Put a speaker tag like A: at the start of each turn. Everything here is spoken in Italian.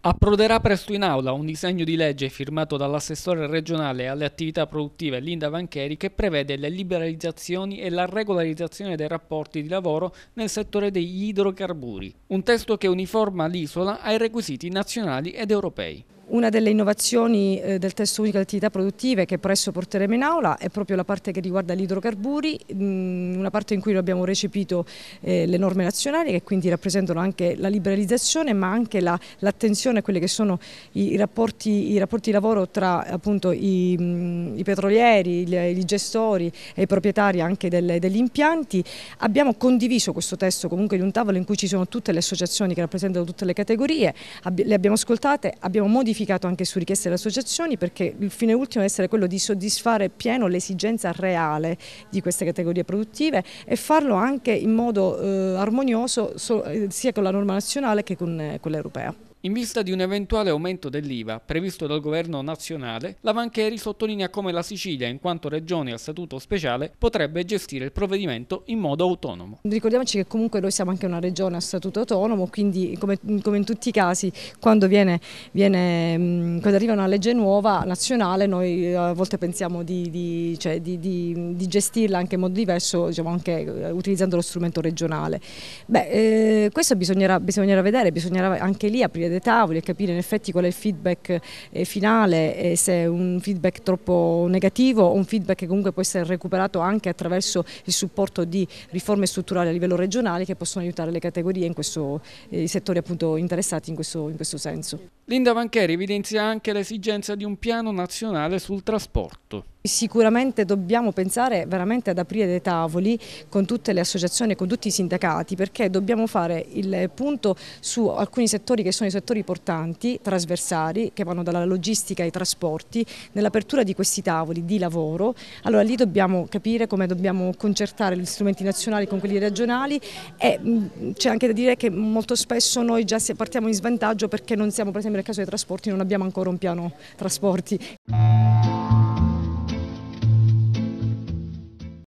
A: Approderà presto in aula un disegno di legge firmato dall'assessore regionale alle attività produttive Linda Vancheri che prevede le liberalizzazioni e la regolarizzazione dei rapporti di lavoro nel settore degli idrocarburi. Un testo che uniforma l'isola ai requisiti nazionali ed europei.
B: Una delle innovazioni eh, del testo unico delle attività produttive che presto porteremo in aula è proprio la parte che riguarda gli idrocarburi, mm, una parte in cui abbiamo recepito eh, le norme nazionali che quindi rappresentano anche la liberalizzazione ma anche l'attenzione a quelli che sono i rapporti, i rapporti, di lavoro tra appunto i, mm, i petrolieri, i gestori e i proprietari anche delle, degli impianti. Abbiamo condiviso questo testo comunque in un tavolo in cui ci sono tutte le associazioni che rappresentano tutte le categorie, le abbiamo ascoltate, abbiamo modificato modificato anche su richieste delle associazioni perché il fine ultimo deve essere quello di soddisfare pieno l'esigenza reale di queste categorie produttive e farlo anche in modo eh, armonioso so, eh, sia con la norma nazionale che con eh, quella europea.
A: In vista di un eventuale aumento dell'IVA previsto dal governo nazionale, la Vancheri sottolinea come la Sicilia, in quanto regione a statuto speciale, potrebbe gestire il provvedimento in modo autonomo.
B: Ricordiamoci che comunque noi siamo anche una regione a statuto autonomo, quindi come, come in tutti i casi, quando, viene, viene, mm, quando, arriva una legge nuova nazionale, noi eh, a volte pensiamo di, di, cioè di, di gestirla anche in modo diverso, diciamo anche eh, utilizzando lo strumento regionale. Beh, eh, questo bisognerà, bisognerà vedere, bisognerà anche lì aprire gestire dei tavoli e capire in effetti qual è il feedback eh, finale, se è un feedback troppo negativo o un feedback che comunque può essere recuperato anche attraverso il supporto di riforme strutturali a livello regionale che possono aiutare le categorie in questo, eh, i settori appunto interessati in questo, in questo senso.
A: Linda Vancheri evidenzia anche l'esigenza di un piano nazionale sul trasporto.
B: Sicuramente dobbiamo pensare veramente ad aprire dei tavoli con tutte le associazioni, con tutti i sindacati perché dobbiamo fare il punto su alcuni settori che sono i settori portanti, trasversali, che vanno dalla logistica ai trasporti, nell'apertura di questi tavoli di lavoro. Allora lì dobbiamo capire come dobbiamo concertare gli strumenti nazionali con quelli regionali e mm, c'è anche da dire che molto spesso noi già partiamo in svantaggio perché non siamo per esempio nel caso dei trasporti non abbiamo ancora un piano trasporti.